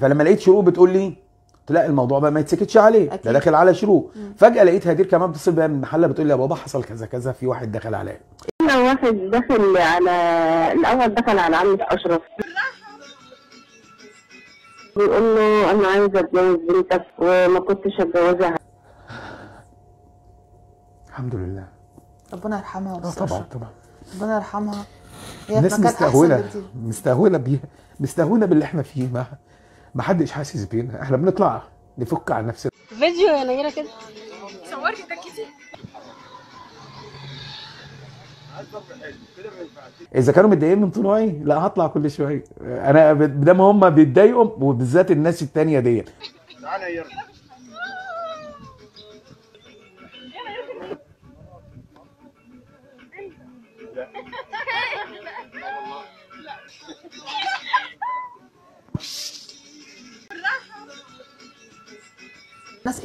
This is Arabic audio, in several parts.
فلما لقيت شروق بتقول لي لا الموضوع بقى ما يتسكتش عليه أكيد. ده داخل على شروق فجاه لقيت هدير كمان بتصل بقى من المحله بتقول لي يا بابا حصل كذا كذا في واحد دخل عليا انا واحد دخل على الاول دخل على عم اشرف بيقول له انا عايزه اتجوز بنتك وما كنتش اتجوزها الحمد لله ربنا يرحمها اه طبعا طبعا ربنا يرحمها الناس مستهوله مستهوله بيها مستهونه باللي احنا فيه معها ما حدش حاسس بينا احنا بنطلع نفك عن نفسنا فيديو يلا يلا كده صورتي تاكيتي اذا كانوا متضايقين من طلوعي لا هطلع كل شويه انا ما هم بيتضايقوا وبالذات الناس التانيه ديت تعالى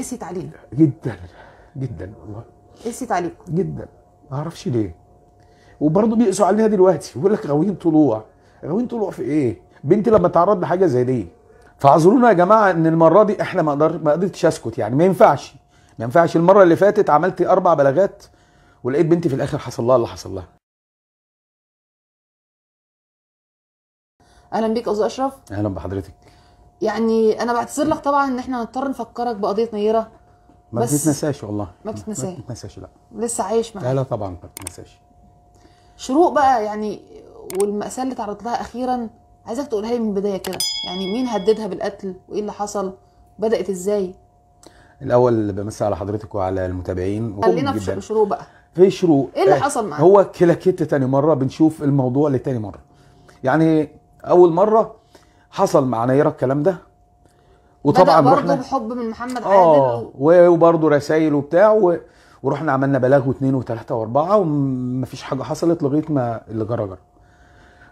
قسيت إيه علينا جدا جدا والله قسيت إيه عليكم جدا ما اعرفش ليه وبرضه بيقسوا عليها دلوقتي بيقول لك غاويين طلوع غاويين طلوع في ايه بنتي لما تعرض لحاجه زي دي فاعذرونا يا جماعه ان المره دي احنا ما قدر ما قدرتش اسكت يعني ما ينفعش ما ينفعش المره اللي فاتت عملت اربع بلاغات ولقيت بنتي في الاخر حصل لها اللي حصل لها اهلا بيك استاذ اشرف اهلا بحضرتك يعني انا بعتذر لك طبعا ان احنا هنضطر نفكرك بقضيه نيره ما تتنساش بتتنساش والله ما بتتنساش ما لا لسه عايش معاك لا لا طبعا ما بتتنساش شروق بقى يعني والمأساة اللي تعرضت لها أخيرا عايزك تقولها لي من البداية كده يعني مين هددها بالقتل وإيه اللي حصل بدأت إزاي الأول بمسي على حضرتك وعلى المتابعين خلينا في شروق بقى في شروق إيه اللي آه، حصل معاك هو كلاكيت تاني مرة بنشوف الموضوع لتاني مرة يعني أول مرة حصل مع نيره الكلام ده وطبعا بدأ برضه بحب من محمد آه، عادل اه و... وبرضه رسايل وبتاع و... ورحنا عملنا بلاغ واثنين وثلاثه واربعه ومفيش حاجه حصلت لغايه ما اللي جرى جرى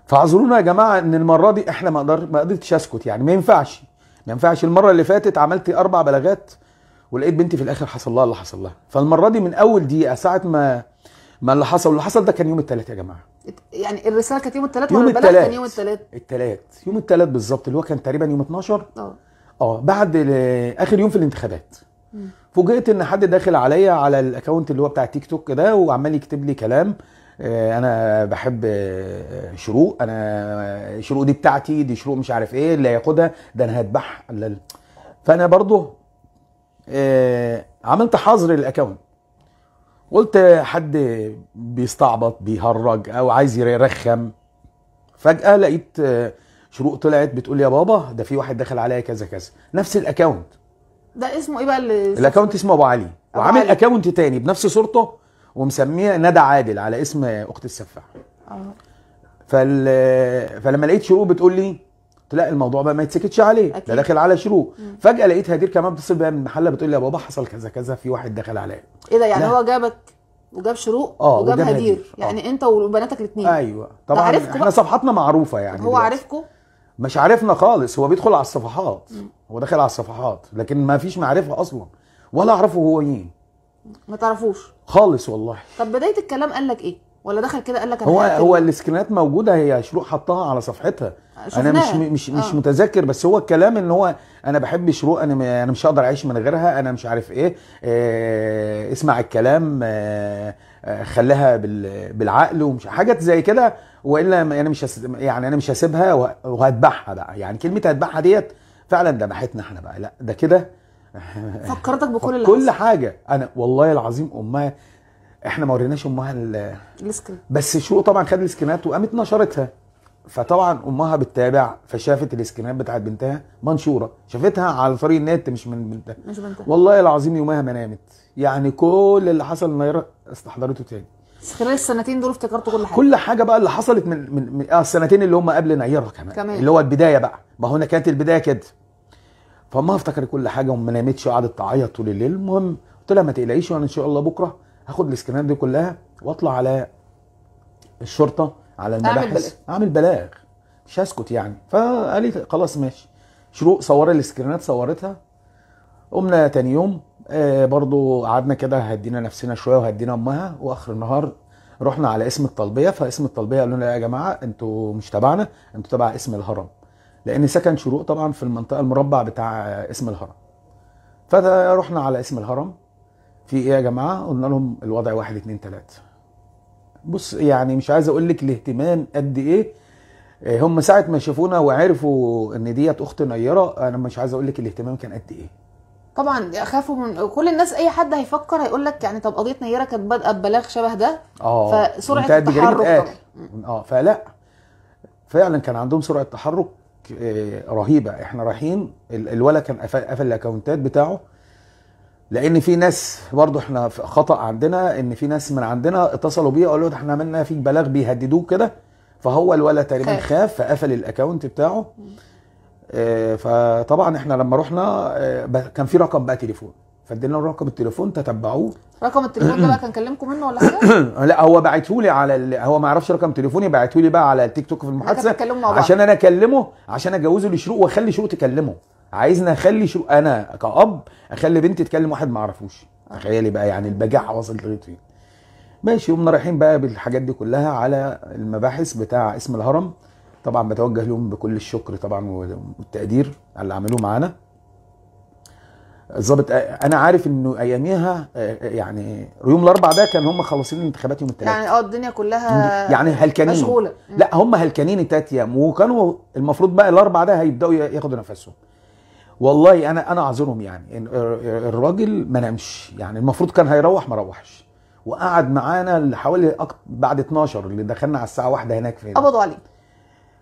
فاعذرونا يا جماعه ان المره دي احنا ما اقدر ما قدرتش اسكت يعني ما ينفعش ما ينفعش المره اللي فاتت عملت اربع بلاغات ولقيت بنتي في الاخر حصل لها اللي حصل لها فالمره دي من اول دقيقه ساعه ما ما اللي حصل واللي حصل ده كان يوم الثلاثاء يا جماعه يعني الرساله كانت يوم الثلاث يوم الثلاث يوم الثلاث الثلاث يوم الثلاث بالظبط اللي هو كان تقريبا يوم 12 اه اه بعد اخر يوم في الانتخابات فوجئت ان حد داخل عليا على الاكونت اللي هو بتاع تيك توك ده وعمال يكتب لي كلام آه، انا بحب آه، شروق انا آه، شروق دي بتاعتي دي شروق مش عارف ايه اللي هياخدها ده انا هذبح فانا برضه عملت حظر الاكونت قلت حد بيستعبط بيهرج او عايز يرخم فجاه لقيت آه، شروق طلعت بتقول يا بابا ده في واحد دخل عليا كذا كذا نفس الاكونت ده اسمه ايه بقى اللي الاكونت اسمه ابو علي وعامل اكونت تاني بنفس صورته ومسميه ندى عادل على اسم اخت السفاح اه فال... فلما لقيت شروق بتقول لي لا الموضوع بقى ما يتسكتش عليه ده داخل على شروق مم. فجاه لقيت هدير كمان بتصل بقى من المحله بتقول لي يا بابا حصل كذا كذا في واحد دخل عليا ايه ده يعني لا. هو جابك وجاب شروق آه وجاب, وجاب هدير, هدير. آه. يعني آه. انت وبناتك الاثنين ايوه طبعا احنا صفحاتنا معروفه يعني هو عارفكم مش عارفنا خالص هو بيدخل على الصفحات مم. هو داخل على الصفحات لكن ما فيش معرفه اصلا ولا اعرفه هو مين ما تعرفوش خالص والله طب بدايه الكلام قال لك ايه ولا دخل كده قال لك هو هو السكرينات موجوده هي شروق حطها على صفحتها انا مش مش مش آه. متذكر بس هو الكلام ان هو انا بحب شروق انا انا مش هقدر اعيش من غيرها انا مش عارف ايه, آه اسمع الكلام خلاها آه، خليها بالعقل ومش حاجات زي كده والا انا مش يعني انا مش هسيبها وهتبعها بقى يعني كلمه هتبعها ديت فعلا ذبحتنا احنا بقى لا ده كده فكرتك بكل كل حاجه انا والله العظيم امها احنا ما وريناش امها السكن بس شو طبعا خد السكنات وقامت نشرتها فطبعا امها بتتابع فشافت السكنات بتاعت بنتها منشوره شافتها على طريق النت مش من بنتها مش بنتها والله العظيم يومها ما نامت يعني كل اللي حصل نيرة استحضرته تاني خلال السنتين دول افتكرت كل حاجه كل حاجه بقى اللي حصلت من من, من اه السنتين اللي هم قبل نيره كمان, كمان اللي هو البدايه بقى ما هنا كانت البدايه كده فامها افتكرت كل حاجه وما نامتش قعدت تعيط طول الليل المهم قلت لها ما تقلقيش وانا ان شاء الله بكره هاخد الاسكانات دي كلها واطلع على الشرطه على المباحث اعمل بلاغ مش هسكت يعني فقال لي طيب خلاص ماشي شروق صور السكرينات صورتها قمنا تاني يوم آه، برضو قعدنا كده هدينا نفسنا شويه وهدينا امها واخر النهار رحنا على اسم الطلبيه فاسم الطلبيه قالوا لنا يا جماعه انتوا مش تبعنا انتوا تبع اسم الهرم لان سكن شروق طبعا في المنطقه المربع بتاع اسم الهرم فرحنا على اسم الهرم في ايه يا جماعه قلنا لهم الوضع واحد اتنين تلاته بص يعني مش عايز اقول لك الاهتمام قد ايه آه، هم ساعه ما شافونا وعرفوا ان ديت اخت نيره انا مش عايز اقول لك الاهتمام كان قد ايه طبعا خافوا من كل الناس اي حد هيفكر هيقول لك يعني طب قضيه نيره كانت بادئه ببلاغ شبه ده اه فسرعه التحرك اه فلا فعلا كان عندهم سرعه تحرك آه، رهيبه احنا رايحين الولد كان قفل الاكونتات بتاعه لان في ناس برضو احنا خطا عندنا ان في ناس من عندنا اتصلوا بيه قالوا له احنا عملنا فيك بلاغ بيهددوك كده فهو الولد تقريبا خاف فقفل الاكونت بتاعه آه، فطبعا احنا لما رحنا آه، كان في رقم بقى تليفون فادينا رقم التليفون تتبعوه رقم التليفون ده بقى كان كلمكم منه ولا حاجه؟ لا هو بعته لي على ال... هو ما يعرفش رقم تليفوني بعته لي بقى على التيك توك في المحادثه عشان انا اكلمه عشان اجوزه لشروق واخلي شروق تكلمه عايزني اخلي شو انا كاب اخلي بنتي تكلم واحد ما اعرفوش تخيلي بقى يعني البجاعه وصلت لغايه فين ماشي قمنا رايحين بقى بالحاجات دي كلها على المباحث بتاع اسم الهرم طبعا بتوجه لهم بكل الشكر طبعا والتقدير على اللي عملوه معانا الظابط انا عارف انه اياميها يعني يوم الاربع ده كان هم خلصين الانتخابات يوم الثلاث يعني اه الدنيا كلها يعني هلكانين مشغوله لا هم هلكانين تلات ايام وكانوا المفروض بقى الاربع ده هيبداوا ياخدوا نفسهم والله انا انا اعذرهم يعني الراجل ما نامش يعني المفروض كان هيروح ما روحش وقعد معانا حوالي أكت... بعد 12 اللي دخلنا على الساعه واحدة هناك في قبضوا عليه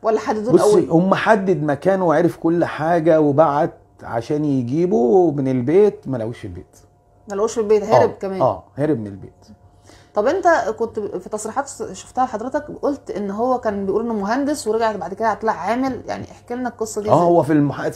ولا حددوا الاول بصي هم حدد مكانه وعرف كل حاجه وبعت عشان يجيبه من البيت ما لقوش في البيت ما لقوش في البيت هرب آه. كمان اه هرب من البيت طب انت كنت في تصريحات شفتها حضرتك قلت ان هو كان بيقول انه مهندس ورجع بعد كده طلع عامل يعني احكي لنا القصه دي اه هو في المحقق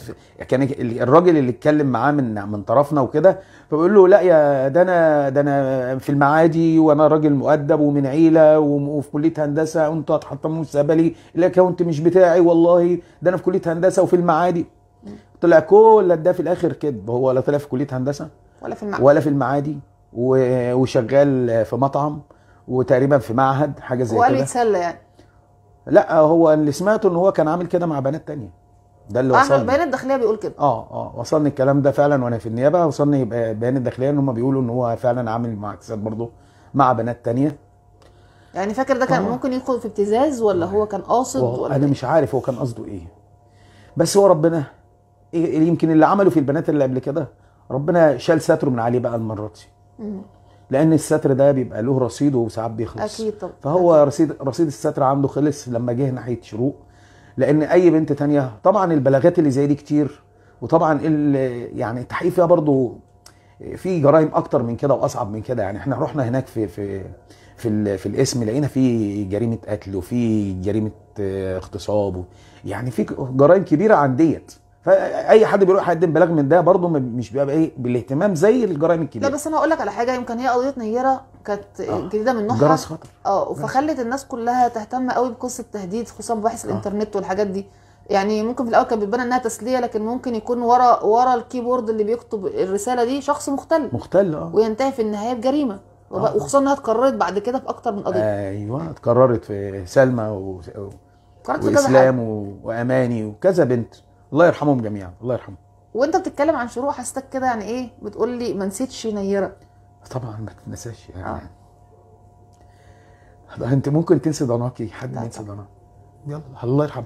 كان الراجل اللي اتكلم معاه من من طرفنا وكده فبيقول له لا يا ده انا ده انا في المعادي وانا راجل مؤدب ومن عيله وفي كليه هندسه وانتوا هتحطموا مستقبلي الاكونت مش بتاعي والله ده انا في كليه هندسه وفي المعادي طلع كل ده في الاخر كذب هو لا طلع في كليه هندسه ولا في المعادي ولا في المعادي وشغال في مطعم وتقريبا في معهد حاجه زي كده وقال يتسلى يعني لا هو اللي سمعته ان هو كان عامل كده مع بنات تانية ده اللي وصلني بيان الداخليه بيقول كده اه اه وصلني الكلام ده فعلا وانا في النيابه وصلني بيان الداخليه ان هم بيقولوا ان هو فعلا عامل معاكسات برضه مع بنات تانية يعني فاكر ده كان آه. ممكن يدخل في ابتزاز ولا هو كان قاصد ولا انا إيه؟ مش عارف هو كان قصده ايه بس هو ربنا إيه، يمكن اللي عمله في البنات اللي قبل كده ربنا شال ستره من عليه بقى المره دي لان الستر ده بيبقى له رصيده وساعات بيخلص اكيد طبعا فهو أكيد. رصيد رصيد الستر عنده خلص لما جه ناحيه شروق لان اي بنت تانية طبعا البلاغات اللي زي دي كتير وطبعا يعني التحقيق فيها برضه في جرائم اكتر من كده واصعب من كده يعني احنا رحنا هناك في في في, في الاسم لقينا في جريمه قتل وفي جريمه آه، اغتصاب يعني في جرائم كبيره عن ديت فاي حد بيروح يقدم بلاغ من ده برضه مش بيبقى ايه بالاهتمام زي الجرائم الكبيره لا بس انا هقول لك على حاجه يمكن هي قضيه نيره كانت آه. جديده من نوعها جرس خطر اه فخلت الناس كلها تهتم قوي بقصه تهديد خصوصا بباحث آه. الانترنت والحاجات دي يعني ممكن في الاول كانت بتبان انها تسليه لكن ممكن يكون ورا ورا الكيبورد اللي بيكتب الرساله دي شخص مختل مختل اه وينتهي في النهايه بجريمه آه. وخصوصا انها اتكررت بعد كده في اكتر من قضيه ايوه اتكررت في سلمى و... و... واسلام و... واماني وكذا بنت الله يرحمهم جميعا الله يرحمهم وانت بتتكلم عن شروق حسيتك كده يعني ايه بتقول لي ما نسيتش نيره طبعا ما تتنساش يعني آه. انت ممكن تنسي ضناكي حد ينسى ضناكي يلا الله يرحمك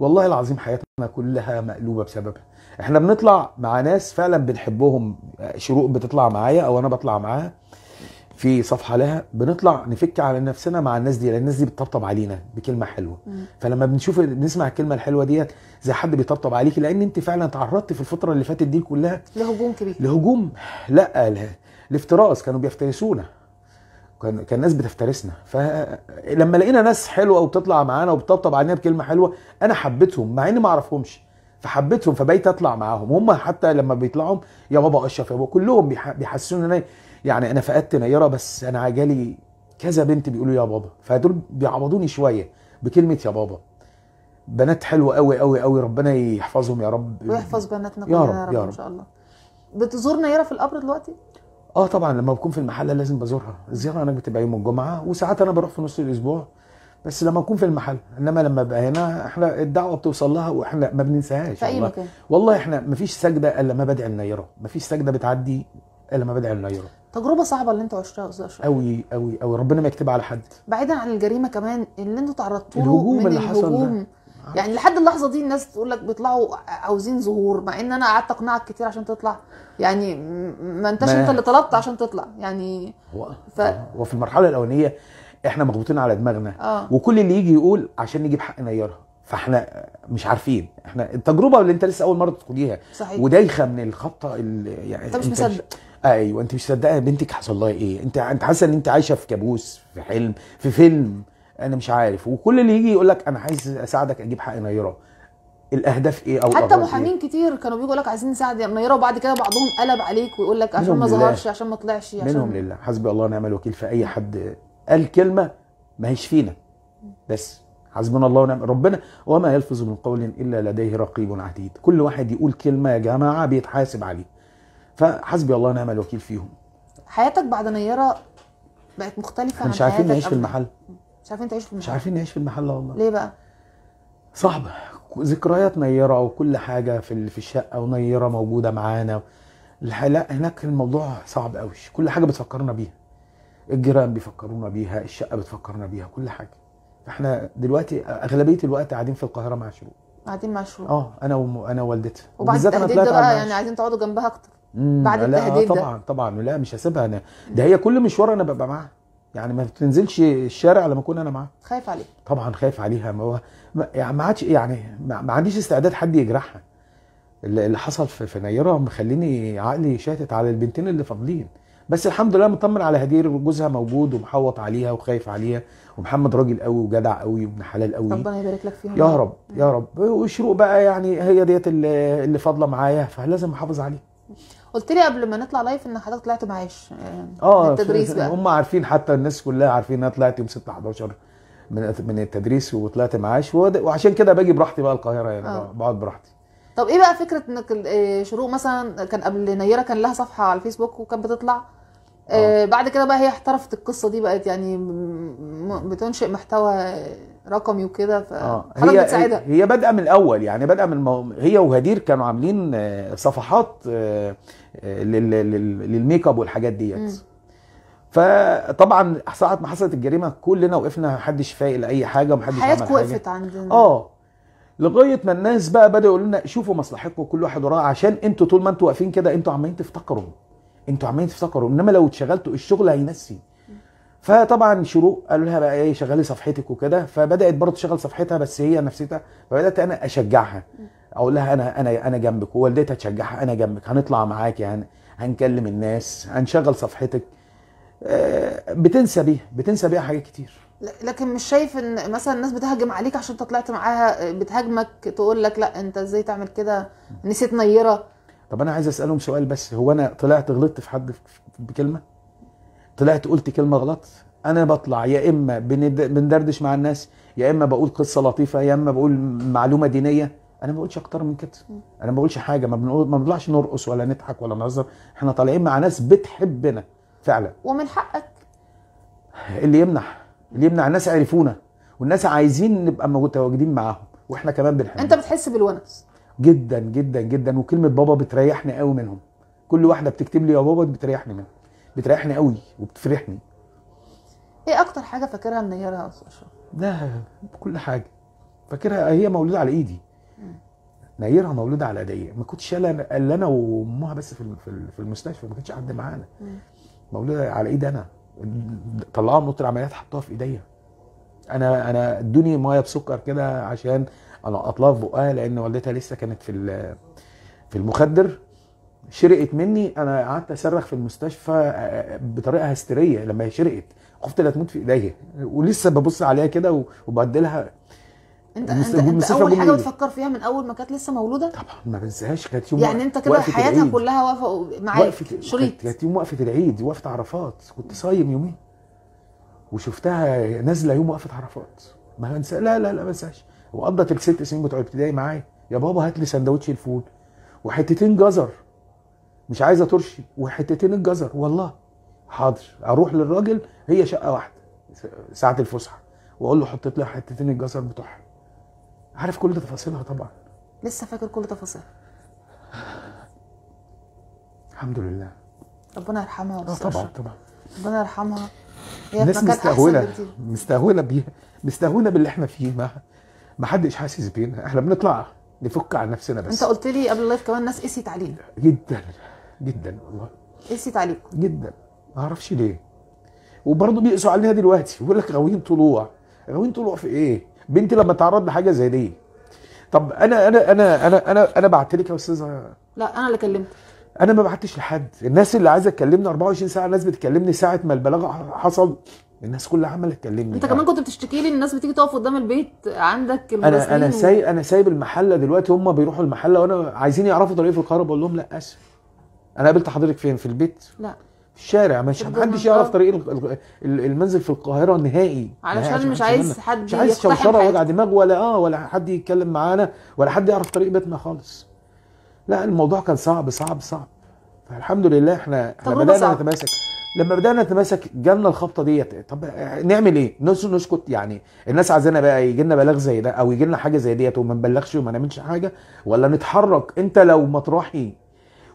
والله العظيم حياتنا كلها مقلوبه بسببها احنا بنطلع مع ناس فعلا بنحبهم شروق بتطلع معايا او انا بطلع معاها في صفحه لها بنطلع نفك على نفسنا مع الناس دي لان الناس دي بتطبطب علينا بكلمه حلوه مم. فلما بنشوف بنسمع الكلمه الحلوه ديت زي حد بيطبطب عليك لان انت فعلا تعرضت في الفتره اللي فاتت دي كلها لهجوم كبير لهجوم لا لافتراس كانوا بيفترسونا كان كان ناس بتفترسنا فلما لقينا ناس حلوه وبتطلع معانا وبتطبطب علينا بكلمه حلوه انا حبيتهم مع اني ما اعرفهمش فحبيتهم فبقيت اطلع معاهم هم حتى لما بيطلعوا يا بابا اشرف يا بابا كلهم بيحسسوني ان انا يعني انا فقدت نيره بس انا جالي كذا بنت بيقولوا يا بابا فدول بيعوضوني شويه بكلمه يا بابا بنات حلوه قوي قوي قوي ربنا يحفظهم يا رب ويحفظ بناتنا يا يا رب, يا رب ان شاء الله بتزور نيره في القبر دلوقتي اه طبعا لما بكون في المحله لازم بزورها الزياره هناك بتبقى يوم الجمعه وساعات انا بروح في نص الاسبوع بس لما اكون في المحل انما لما ابقى هنا احنا الدعوه بتوصل لها واحنا ما بننساهاش في اي مكان والله احنا ما فيش سجده الا ما بدعي النيره ما فيش سجده بتعدي الا ما بدعي النيره تجربه صعبه اللي انت عشتها يا استاذ اشرف قوي قوي قوي ربنا ما يكتبها على حد بعيدا عن الجريمه كمان اللي انتوا تعرضتوا له الهجوم من اللي الهجوم حصل يعني لحد اللحظه دي الناس تقول لك بيطلعوا عاوزين ظهور مع ان انا قعدت اقنعك كتير عشان تطلع يعني ما انتش ما... انت اللي طلبت عشان تطلع يعني هو ف... هو في المرحله الاولانيه احنا مخبوطين على دماغنا آه. وكل اللي يجي يقول عشان نجيب حق نيرها فاحنا مش عارفين احنا التجربه اللي انت لسه اول مره تدخليها صحيح ودايخه من الخطه اللي يعني انت مش مصدق ايوه انت مش مصدقه بنتك حصل لها ايه انت انت حاسه ان انت عايشه في كابوس في حلم في فيلم انا مش عارف وكل اللي يجي يقول لك انا عايز اساعدك اجيب حق نيره الاهداف ايه او حتى محامين إيه؟ كتير كانوا بيقولوا لك عايزين نساعد نيره وبعد كده بعضهم قلب عليك ويقول لك عشان ما ظهرش عشان ما طلعش عشان منهم لله حسبي الله ونعم الوكيل في اي حد قال كلمه ما هيش فينا بس حسبنا الله ونعم ربنا وما يلفظ من قول الا لديه رقيب عتيد كل واحد يقول كلمه يا جماعه بيتحاسب عليه فحسبي الله ونعم الوكيل فيهم حياتك بعد نيره بقت مختلفه عن مش عارفين نعيش في المحل مش عارفين تعيش في المحل مش عارفين نعيش في المحل والله ليه بقى صعبه ذكريات نيره وكل حاجه في في الشقه ونيره موجوده معانا لا هناك الموضوع صعب قوي كل حاجه بتفكرنا بيها الجيران بيفكرونا بيها الشقه بتفكرنا بيها كل حاجه فاحنا دلوقتي اغلبيه الوقت قاعدين في القاهره مع شروق قاعدين مع شروق اه انا وم... انا ووالدتها وبعد التهديد ده بقى يعني عايزين تقعدوا جنبها اكتر بعد التهديد ده طبعا طبعا لا مش هسيبها انا ده هي كل مشوار انا ببقى معاها يعني ما بتنزلش الشارع لما اكون انا معاها خايف عليها طبعا خايف عليها ما هو يعني ما عادش يعني ما عنديش استعداد حد يجرحها اللي حصل في, نيره مخليني عقلي شاتت على البنتين اللي فاضلين بس الحمد لله مطمن على هدير جوزها موجود ومحوط عليها وخايف عليها ومحمد راجل قوي وجدع قوي وابن حلال قوي ربنا يبارك لك فيهم يا رب يا رب وشروق بقى يعني هي ديت اللي فاضله معايا فلازم احافظ عليها قلت لي قبل ما نطلع لايف ان حضرتك طلعت معاش اه, آه، التدريس بقى هم عارفين حتى الناس كلها عارفين ان انا طلعت يوم 6 11 من من التدريس وطلعت معاش وعشان كده باجي براحتي بقى القاهره يعني آه. بقعد براحتي طب ايه بقى فكره انك آه، شروق مثلا كان قبل نيره كان لها صفحه على الفيسبوك وكانت بتطلع آه. آه. بعد كده بقى هي احترفت القصه دي بقت يعني بتنشئ محتوى رقمي وكده ف آه. هي بتساعدها هي بادئه من الاول يعني بادئه من المو... هي وهدير كانوا عاملين صفحات آه، للميك اب والحاجات ديت فطبعا ساعه ما حصلت الجريمه كلنا وقفنا محدش فايق لاي حاجه ومحدش عمل حاجه وقفت عندنا اه لغايه ما الناس بقى بداوا يقولوا لنا شوفوا مصلحتكم كل واحد وراه عشان انتوا طول ما انتوا واقفين كده انتوا عمالين تفتكروا انتوا عمالين تفتكروا انما لو اتشغلتوا الشغل هينسي فطبعا شروق قالوا لها بقى ايه شغلي صفحتك وكده فبدات برضه تشغل صفحتها بس هي نفسيتها فبدات انا اشجعها اقول لها انا انا انا جنبك ووالدتها تشجعها انا جنبك هنطلع معاك يعني هنكلم الناس هنشغل صفحتك آه، بتنسى بيها بتنسى بيها حاجات كتير لكن مش شايف ان مثلا الناس بتهجم عليك عشان انت طلعت معاها بتهاجمك تقول لك لا انت ازاي تعمل كده نسيت نيره طب انا عايز اسالهم سؤال بس هو انا طلعت غلطت في حد بكلمه طلعت قلت كلمه غلط انا بطلع يا اما بندردش مع الناس يا اما بقول قصه لطيفه يا اما بقول معلومه دينيه انا ما بقولش اكتر من كده انا ما بقولش حاجه ما بنقول ما بنطلعش نرقص ولا نضحك ولا نهزر احنا طالعين مع ناس بتحبنا فعلا ومن حقك اللي يمنح اللي يمنع الناس عرفونا والناس عايزين نبقى متواجدين معاهم واحنا كمان بنحب انت بتحس بالونس جدا جدا جدا وكلمه بابا بتريحني قوي منهم كل واحده بتكتب لي يا بابا بتريحني منهم بتريحني قوي وبتفرحني ايه اكتر حاجه فاكرها منيرها يا استاذ اشرف؟ لا كل حاجه فاكرها هي مولوده على ايدي نيرها مولوده على ايديا ما كنتش انا الا انا وامها بس في في المستشفى ما كانش حد معانا مولوده على ايدي انا طلعوها من اوضه العمليات حطوها في ايديا انا انا ادوني ميه بسكر كده عشان انا اطلعها في بقها لان والدتها لسه كانت في في المخدر شرقت مني انا قعدت اصرخ في المستشفى آه، آه، بطريقه هستيريه لما هي شرقت خفت لا تموت في ايديا ولسه ببص عليها كده وبعدلها انت انت, انت اول حاجه بتفكر فيها من اول ما كانت لسه مولوده طبعا ما بنساهاش كانت يوم يعني انت كده حياتها العيد. كلها واقفه معاك شريط كانت يوم وقفه العيد وقفه عرفات كنت صايم يومين وشفتها نازله يوم وقفه عرفات ما بنسى لا لا لا ما بنساهاش وقضت الست سنين بتوع ابتدائي معايا يا بابا هات لي سندوتش الفول وحتتين جزر مش عايزه ترشي وحتتين الجزر والله حاضر اروح للراجل هي شقه واحده ساعه الفسحه واقول له حطيت لها حتتين الجزر بتوعها عارف كل تفاصيلها طبعا لسه فاكر كل تفاصيلها الحمد لله ربنا يرحمها اه طبعا طبعا ربنا يرحمها هي الناس مستهونه مستهونه بيها مستهونه باللي احنا فيه ما ما حدش حاسس بينا احنا بنطلع نفك عن نفسنا بس انت قلت لي قبل اللايف كمان ناس قست علينا جدا جدا والله قست عليكم جدا ما اعرفش ليه وبرضه بيقسوا علينا دلوقتي بيقول لك غاويين طلوع غاويين طلوع في ايه؟ بنتي لما تعرض لحاجه زي دي طب انا انا انا انا انا انا بعت لك يا استاذه لا انا اللي كلمت انا ما بعتش لحد الناس اللي عايزه تكلمني 24 ساعه الناس بتكلمني ساعه ما البلاغ حصل الناس كلها عماله تكلمني انت كمان يعني. كنت بتشتكي لي الناس بتيجي تقف قدام البيت عندك انا انا سايب انا سايب المحله دلوقتي هم بيروحوا المحله وانا عايزين يعرفوا طريقه في القاهره بقول لهم لا اسف انا قابلت حضرتك فين في البيت لا الشارع مش محدش يعرف طريق المنزل في القاهره نهائي علشان مش عايز حد مش عايز شوشره وجع دماغ ولا اه ولا حد يتكلم معانا ولا حد يعرف طريق بيتنا خالص لا الموضوع كان صعب صعب صعب فالحمد لله احنا احنا بدانا نتماسك لما بدانا نتماسك جالنا الخبطه ديت طب آه، نعمل ايه؟ نسكت يعني الناس عايزانا بقى يجي لنا بلاغ زي ده او يجي لنا حاجه زي ديت وما نبلغش وما نعملش حاجه ولا نتحرك انت لو مطرحي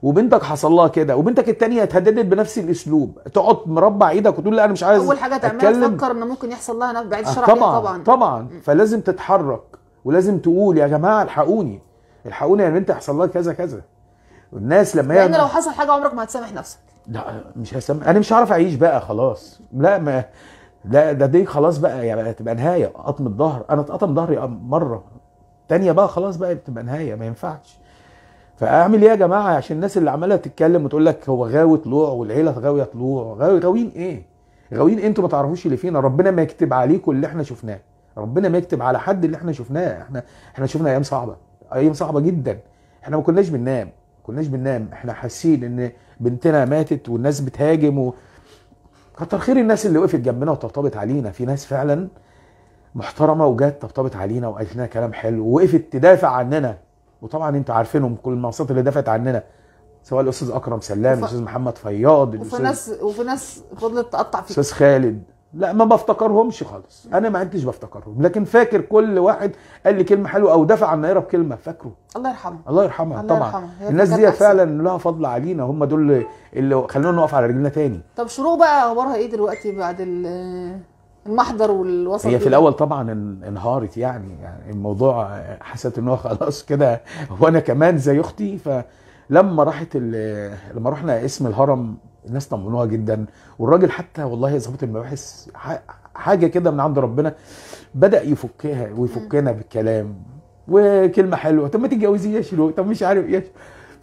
وبنتك حصل لها كده وبنتك التانية اتهددت بنفس الاسلوب تقعد مربع ايدك وتقول لا انا مش عايز اول حاجه تعملها تفكر ان ممكن يحصل لها نفس بعيد آه، الشر طبعا طبعا فلازم تتحرك ولازم تقول يا جماعه الحقوني الحقوني يا بنتي حصل لها كذا كذا والناس لما لان يعني لو حصل حاجه عمرك ما هتسامح نفسك لا مش هسامح انا مش هعرف اعيش بقى خلاص لا ما لا ده دي خلاص بقى يعني تبقى نهايه قطم الظهر انا اتقطم ظهري مره تانية بقى خلاص بقى تبقى نهايه ما ينفعش فاعمل ايه يا جماعه عشان الناس اللي عماله تتكلم وتقول لك هو غاوي طلوع والعيله غاويه طلوع غاوي غاويين ايه غاويين إيه؟ انتوا ما تعرفوش اللي فينا ربنا ما يكتب عليكم اللي احنا شفناه ربنا ما يكتب على حد اللي احنا شفناه احنا احنا شفنا ايام صعبه ايام صعبه جدا احنا ما كناش بننام ما كناش بننام احنا حاسين ان بنتنا ماتت والناس بتهاجم و... كتر خير الناس اللي وقفت جنبنا وطبطبت علينا في ناس فعلا محترمه وجت طبطبت علينا وقالت لنا كلام حلو ووقفت تدافع عننا وطبعا انتوا عارفينهم كل المنصات اللي دفعت عننا سواء الاستاذ اكرم سلام وف... الاستاذ محمد فياض وفي ناس وفي ناس فضلت تقطع فيك استاذ خالد لا ما بفتكرهمش خالص انا ما عدتش بفتكرهم لكن فاكر كل واحد قال لي كلمه حلوه او دفع عن نيره بكلمه فاكره الله يرحمه الله يرحمه الله طبعا يرحمه. الناس دي فعلا لها فضل علينا هم دول اللي خلونا نقف على رجلنا تاني طب شروق بقى اخبارها ايه دلوقتي بعد ال المحضر والوسط هي في الاول طبعا انهارت يعني, يعني الموضوع حسيت ان هو خلاص كده وانا كمان زي اختي فلما راحت لما رحنا اسم الهرم الناس طمنوها جدا والراجل حتى والله ظابط المباحث حاجه كده من عند ربنا بدا يفكها ويفكنا بالكلام وكلمه حلوه طب ما تتجوزي يا شلو طب مش عارف ايه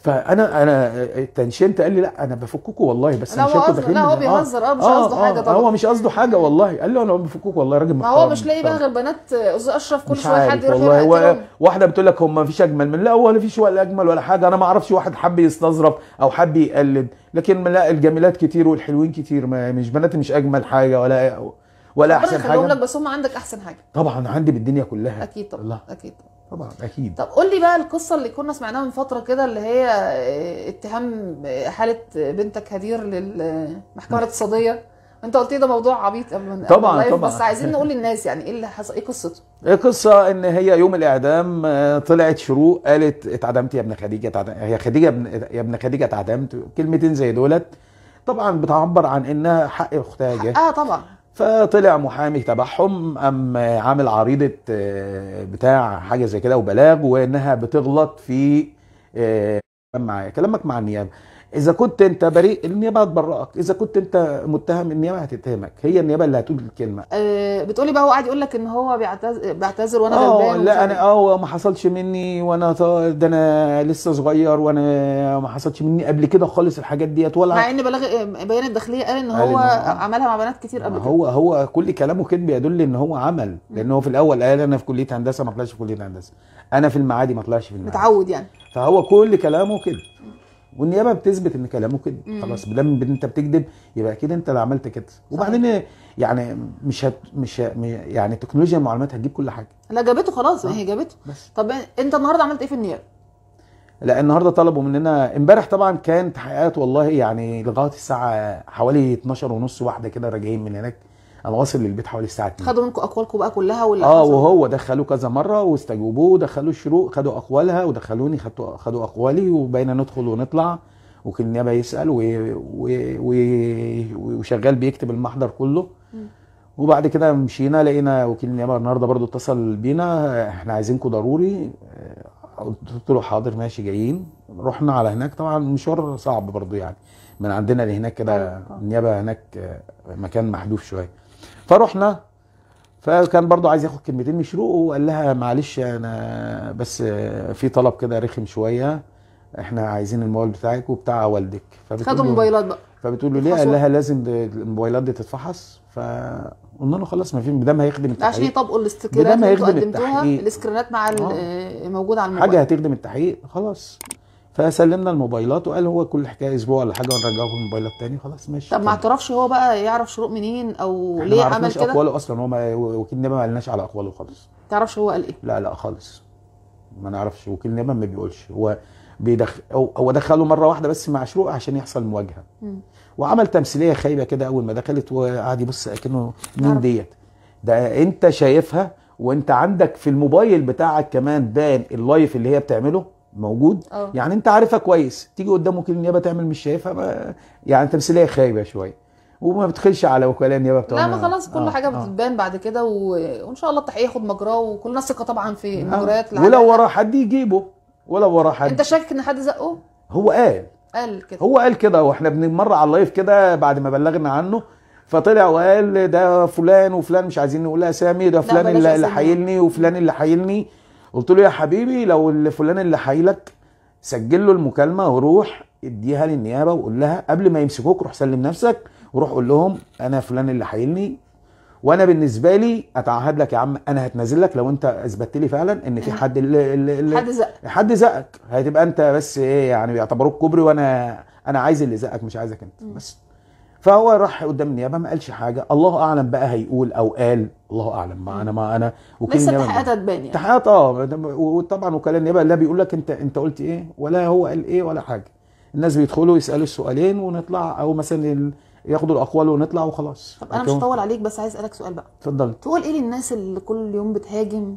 فانا انا تنشنت قال لي لا انا بفككوا والله بس مش هتكون داخلين لا هو آه، بيهزر اه مش آه، قصده آه، حاجه طبعا هو مش قصده حاجه والله قال لي انا بفككوا والله راجل محترم هو مش لاقي بقى غير بنات اشرف كل شويه حد يروح والله هو واحده بتقول لك هم ما فيش اجمل من لا هو ما فيش ولا اجمل ولا حاجه انا ما اعرفش واحد حب يستظرف او حب يقلد لكن لا الجميلات كتير والحلوين كتير ما مش بناتي مش اجمل حاجه ولا ولا احسن حاجه لك بس هم عندك احسن حاجه طبعا عندي بالدنيا كلها اكيد طبعا اكيد طبعا طبعا اكيد طب قول لي بقى القصه اللي كنا سمعناها من فتره كده اللي هي آه، اتهام حاله بنتك هدير للمحكمه الاقتصاديه انت قلت لي ده موضوع عبيط قبل طبعا طبعا بس عايزين نقول للناس يعني ايه اللي حصل ايه قصته؟ القصه إيه ان هي يوم الاعدام آه، طلعت شروق قالت اتعدمت يا ابن خديجه اتعدمت. هي خديجه ابن يا ابن خديجه اتعدمت كلمتين زي دولت طبعا بتعبر عن انها حق اختها جه اه طبعا فطلع محامي تبعهم قام عامل عريضه آه، بتاع حاجه زي كده وبلاغ وانها بتغلط في آه، كلامك مع النيابه اذا كنت انت بريء النيابه هتبرئك اذا كنت انت متهم النيابه هتتهمك هي النيابه اللي هتقول الكلمه أه بتقولي بقى هو قاعد يقول لك ان هو بيعتذر بعتذر وانا آه، غلبان اه لا انا اه ما حصلش مني وانا ده انا لسه صغير وانا ما حصلش مني قبل كده خالص الحاجات ديت ولا مع ان بلاغ بيان الداخليه قال ان هو عملها مع بنات كتير قبل كده هو هو كل كلامه كده بيدل ان هو عمل لان هو في الاول قال انا في كليه هندسه ما طلعش في كليه هندسه انا في المعادي ما طلعش في المعادي متعود يعني فهو كل كلامه كده والنيابه بتثبت ان كلامه كده خلاص بدل انت بتكذب يبقى اكيد انت اللي عملت كده وبعدين يعني مش هت مش يعني تكنولوجيا المعلومات هتجيب كل حاجه لا جابته خلاص آه. هي جابته بس. طب انت النهارده عملت ايه في النيابه لا النهارده طلبوا مننا امبارح طبعا كان تحقيقات والله يعني لغايه الساعه حوالي 12 ونص واحده كده راجعين من هناك انا واصل للبيت حوالي الساعه 2 خدوا منكم اقوالكم بقى كلها ولا اه وهو دخلوه كذا مره واستجوبوه ودخلوه الشروق خدوا اقوالها ودخلوني خدوا خدوا اقوالي وبقينا ندخل ونطلع وكان النيابه يسال و... و... و... وشغال بيكتب المحضر كله وبعد كده مشينا لقينا وكيل النيابه النهارده برضو اتصل بينا احنا عايزينكم ضروري آه، قلت له حاضر ماشي جايين رحنا على هناك طبعا المشوار صعب برضو يعني من عندنا لهناك كده طيب، طيب. النيابه هناك آه، مكان محذوف شويه فرحنا فكان برضو عايز ياخد كلمتين من شروق وقال لها معلش انا بس في طلب كده رخم شويه احنا عايزين الموبايل بتاعك وبتاع والدك خدوا الموبايلات بقى فبتقول له ليه قال لها لازم الموبايلات دي تتفحص فقلنا له خلاص ما في ما دام هيخدم التحقيق عشان يطبقوا الاستكرينات اللي قدمتوها الاسكرينات مع آه. موجوده على الموبايل حاجه هتخدم التحقيق خلاص فسلمنا الموبايلات وقال هو كل حكايه اسبوع ولا حاجه ونرجعه الموبايلات تاني خلاص ماشي طب ما اعترفش هو بقى يعرف شروق منين او ليه عمل كده؟ ما اقواله اصلا هو ما وكيل نيابه ما قالناش على اقواله خالص ما تعرفش هو قال ايه؟ لا لا خالص ما نعرفش وكيل نيابه ما بيقولش هو بيدخل هو دخله مره واحده بس مع شروق عشان يحصل مواجهه م. وعمل تمثيليه خايبه كده اول ما دخلت وقعد يبص اكنه مين ديت ده انت شايفها وانت عندك في الموبايل بتاعك كمان باين اللايف اللي هي بتعمله موجود أوه. يعني انت عارفها كويس تيجي قدامه كده النيابه تعمل مش شايفها يعني تمثيليه خايبه شويه وما بتخلش على وكلاء النيابه بتوعنا لا ما خلاص كل آه. حاجه آه. بتبان بعد كده و... وان شاء الله التحقيق ياخد مجراه وكلنا ثقه طبعا في اه. المجريات آه. ولو وراه حد يجيبه ولو وراه حد انت شاكك ان حد زقه هو قال قال كده هو قال كده واحنا بنمر على اللايف كده بعد ما بلغنا عنه فطلع وقال ده فلان وفلان مش عايزين نقول اسامي ده فلان اللي حيلني وفلان اللي حيلني قلت له يا حبيبي لو اللي فلان اللي حايلك سجل له المكالمه وروح اديها للنيابه وقول لها قبل ما يمسكوك روح سلم نفسك وروح قول لهم انا فلان اللي حايلني وانا بالنسبه لي اتعهد لك يا عم انا هتنازل لك لو انت اثبتت لي فعلا ان في حد اللي اللي حد زقك حد زقك هتبقى انت بس ايه يعني بيعتبروك كوبري وانا انا عايز اللي زقك مش عايزك انت بس فهو راح قدام النيابه ما قالش حاجه الله اعلم بقى هيقول او قال الله اعلم ما انا ما انا وكيل لسه التحقيقات هتبان يعني التحقيقات اه وطبعا وكلاء النيابه لا بيقول لك انت انت قلت ايه ولا هو قال ايه ولا حاجه الناس بيدخلوا يسالوا السؤالين ونطلع او مثلا ياخدوا الاقوال ونطلع وخلاص طب انا مش هطول عليك بس عايز اسالك سؤال بقى اتفضل تقول ايه للناس اللي كل يوم بتهاجم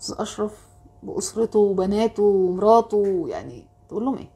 استاذ اشرف باسرته وبناته ومراته يعني تقول لهم ايه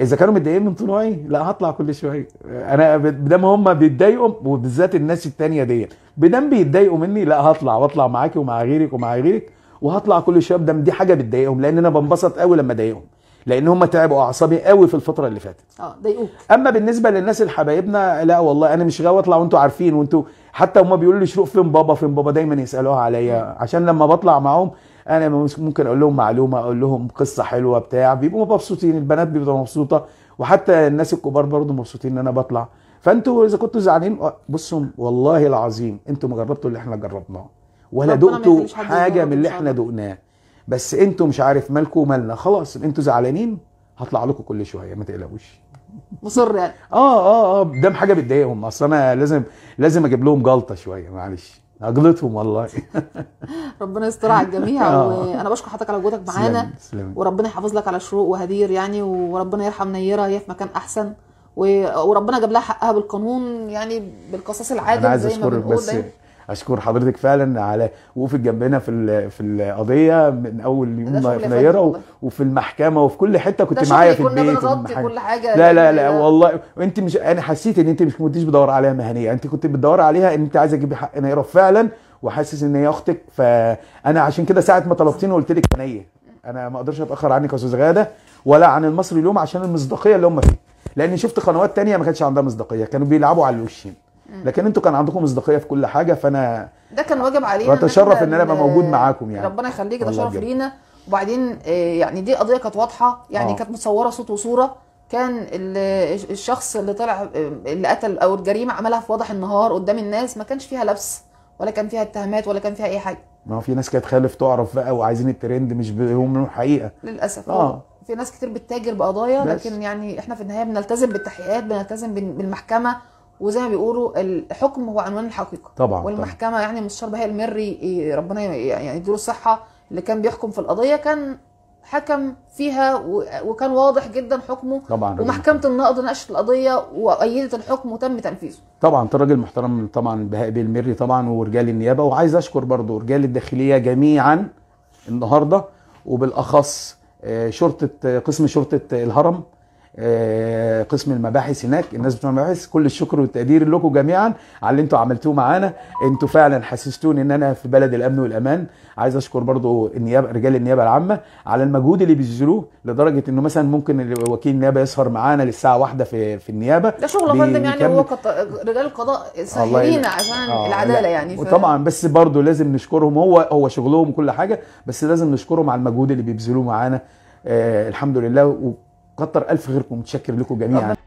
اذا كانوا متضايقين من طلوعي لا هطلع كل شويه انا بدام هم بيتضايقوا وبالذات الناس التانيه ديت بدام بيتضايقوا مني لا هطلع واطلع معاكي ومع غيرك ومع غيرك وهطلع كل شويه بدام دي حاجه بتضايقهم لان انا بنبسط قوي لما اضايقهم لان هم تعبوا اعصابي قوي في الفتره اللي فاتت اه ضايقوك اما بالنسبه للناس الحبايبنا لا والله انا مش غاوي اطلع وانتوا عارفين وانتوا حتى هم بيقولوا لي شروق فين بابا فين بابا دايما يسالوها عليا عشان لما بطلع معاهم انا ممكن اقول لهم معلومه اقول لهم قصه حلوه بتاع بيبقوا مبسوطين البنات بيبقوا مبسوطه وحتى الناس الكبار برضو مبسوطين ان انا بطلع فانتوا اذا كنتوا زعلانين بصوا والله العظيم انتوا ما جربتوا اللي احنا جربناه ولا دقتوا حاجه من اللي احنا دقناه بس انتوا مش عارف مالكم ومالنا خلاص انتوا زعلانين هطلع لكم كل شويه ما تقلقوش مصر يعني اه اه اه ده حاجه بتضايقهم اصل انا لازم لازم اجيب لهم جلطه شويه معلش عجلتهم والله ربنا يستر على الجميع آه. وانا بشكر حضرتك على وجودك معانا وربنا يحافظ لك على شروق وهدير يعني وربنا يرحم نيره هي في مكان احسن وربنا جاب لها حقها بالقانون يعني بالقصاص العادل زي ما بنقول بس اشكر حضرتك فعلا على وقوفك جنبنا في في القضيه من اول يوم في نيره وفي المحكمه وفي كل حته كنت معايا في البيت كل حاجه لا لا لا والله انت مش انا حسيت ان انت مش كنتيش بدور عليها مهنيه انت كنت بتدور عليها ان انت عايزه تجيبي حق نيره فعلا وحاسس ان هي اختك فانا عشان كده ساعه ما طلبتيني وقلت لك هنيه انا ما اقدرش اتاخر عنك يا استاذ غاده ولا عن المصري اليوم عشان المصداقيه اللي هم فيه لان شفت قنوات تانية ما كانتش عندها مصداقيه كانوا بيلعبوا على الوشين آه. لكن انتوا كان عندكم مصداقيه في كل حاجه فانا ده كان واجب علينا واتشرف ان انا ابقى موجود معاكم يعني ربنا يخليك ده شرف لينا وبعدين آه، يعني دي قضيه كانت واضحه يعني آه. كانت متصوره صوت وصوره كان الشخص اللي طلع اللي قتل او الجريمه عملها في واضح النهار قدام الناس ما كانش فيها لبس ولا كان فيها اتهامات ولا كان فيها اي حاجه ما هو في ناس كانت خالف تعرف بقى وعايزين الترند مش بيهم الحقيقه للاسف اه في ناس كتير بتتاجر بقضايا لكن يعني احنا في النهايه بنلتزم بالتحقيقات بنلتزم بالمحكمه وزي ما بيقولوا الحكم هو عنوان الحقيقه طبعا والمحكمه طبعا. يعني مستشار بهاء المري إيه، ربنا يعني يديله الصحه اللي كان بيحكم في القضيه كان حكم فيها وكان واضح جدا حكمه طبعا ومحكمه النقض ناقشت القضيه وايدت الحكم وتم تنفيذه طبعا انت راجل محترم طبعا بهاء بالمري طبعا ورجال النيابه وعايز اشكر برضو رجال الداخليه جميعا النهارده وبالاخص آه، شرطه قسم شرطه الهرم آه، قسم المباحث هناك الناس بتوع المباحث كل الشكر والتقدير لكم جميعا على اللي انتوا عملتوه معانا انتوا فعلا حسستوني ان انا في بلد الامن والامان عايز اشكر برضو النيابه رجال النيابه العامه على المجهود اللي بيبذلوه لدرجه انه مثلا ممكن وكيل النيابه يسهر معانا للساعه واحدة في في النيابه ده شغل بي... فندم يعني هو رجال القضاء ساهرين عشان آه العداله لا. يعني ف... وطبعا بس برضو لازم نشكرهم هو هو شغلهم وكل حاجه بس لازم نشكرهم على المجهود اللي بيبذلوه معانا آه الحمد لله و... كتر الف خيركم متشكر لكم جميعا